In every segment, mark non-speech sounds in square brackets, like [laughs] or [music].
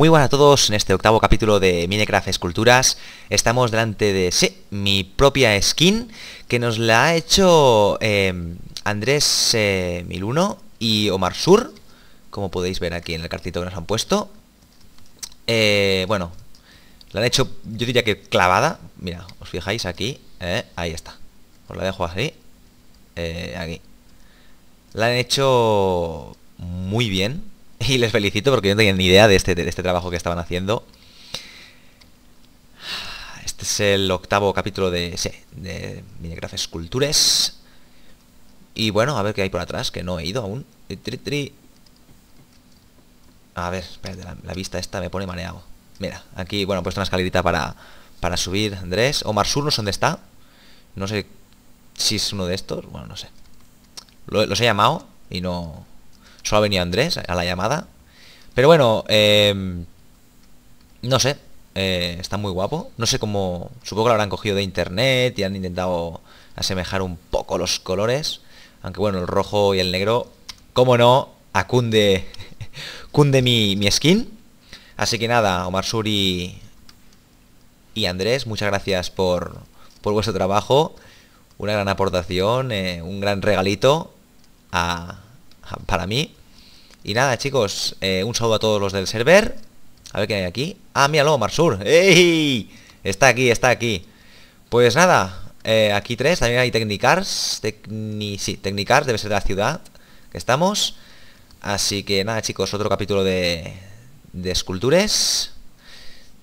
Muy buenas a todos en este octavo capítulo de Minecraft Esculturas. Estamos delante de, sí, mi propia skin que nos la ha hecho eh, Andrés eh, Miluno 1001 y Omar Sur, como podéis ver aquí en el cartito que nos han puesto. Eh, bueno, la han hecho, yo diría que clavada. Mira, os fijáis aquí. Eh, ahí está. Os la dejo así. Eh, aquí. La han hecho muy bien. Y les felicito porque yo no tenía ni idea este, de este, trabajo que estaban haciendo. Este es el octavo capítulo de, sí, de Minecraft Escultures. Y bueno, a ver qué hay por atrás, que no he ido aún. A ver, espérate, la vista esta me pone mareado. Mira, aquí, bueno, he puesto una escalerita para, para subir Andrés. Omar Sur, no sé dónde está. No sé si es uno de estos. Bueno, no sé. los he llamado y no... Solo ha venido Andrés a la llamada. Pero bueno, em, no sé. Eh, está muy guapo. No sé cómo... Supongo que lo habrán cogido de internet y han intentado asemejar un poco los colores. Aunque bueno, el rojo y el negro, como no, acunde [laughs] cunde mi, mi skin. Así que nada, Omar Sur y Andrés, muchas gracias por, vuestro trabajo. Una gran aportación, eh, un gran regalito para mí. Y nada, chicos, eh, un saludo a todos los del server. A ver qué hay aquí. Ah, míralo, Sur! ¡Ey! Está aquí, está aquí. Pues nada, eh, aquí tres. También hay Technicars. Sí, Technicars debe ser la ciudad que estamos. Así que nada, chicos, otro capítulo de, de escultures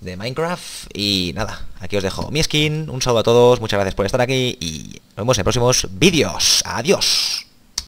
de Minecraft. Y nada, aquí os dejo mi skin. Un saludo a todos, muchas gracias por estar aquí y nos vemos en próximos vídeos. Adiós.